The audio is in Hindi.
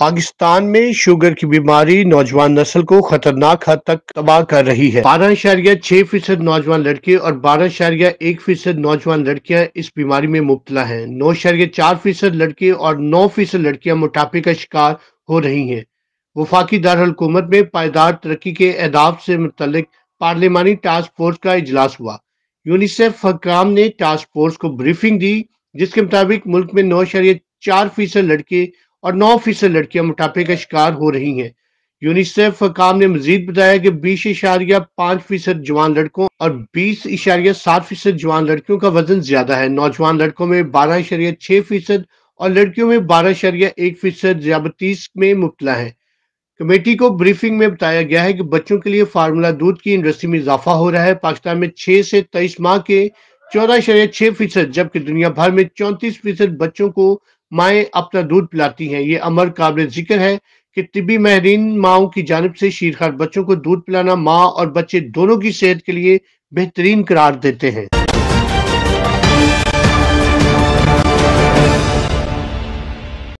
पाकिस्तान में शुगर की बीमारी नौजवान नस्ल को खतरनाक हद तक तबाह कर रही है बारह शारिया छह फीसद नौजवान लड़के और बारह शारिया एक फीसद नौजवान लड़कियां इस बीमारी में मुबतला हैं नौ शारिया चार फीसद लड़के और नौ फीसद लड़कियां मोटापे का शिकार हो रही हैं वफाकी दारकूमत में पायदार तरक्की के अहदाफ से मुतल पार्लियामानी टास्क फोर्स का इजलास हुआ यूनिसेफ हकाम ने टास्क फोर्स को ब्रीफिंग दी जिसके मुताबिक मुल्क में नौ शारिया चार फीसद लड़के और नौ फीसद लड़कियां मोटापे का शिकार हो रही हैं यूनिसेफ काम ने मजीद बताया कि बीस इशारिया पांच फीसद जवान लड़कों और बीस इशारिया सात फीसद जवान लड़कियों का वजन ज्यादा है नौजवान लड़कों में बारह इशारिया छह फीसद और लड़कियों में बारह इशारिया एक फीसद ज्याबतीस में मुबला है कमेटी को ब्रीफिंग में बताया गया है कि बच्चों के लिए फार्मूला दूध की इंडस्ट्री में इजाफा हो रहा है पाकिस्तान में छह से तेईस माह के चौदह इशारिया छह फीसद जबकि दुनिया भर में चौंतीस फीसद बच्चों को माएँ अपना दूध पिलाती हैं ये अमर काबिल जिक्र है कि तिबी माहरीन माओ की जानब से शीरखार बच्चों को दूध पिलाना माँ और बच्चे दोनों की सेहत के लिए बेहतरीन करार देते हैं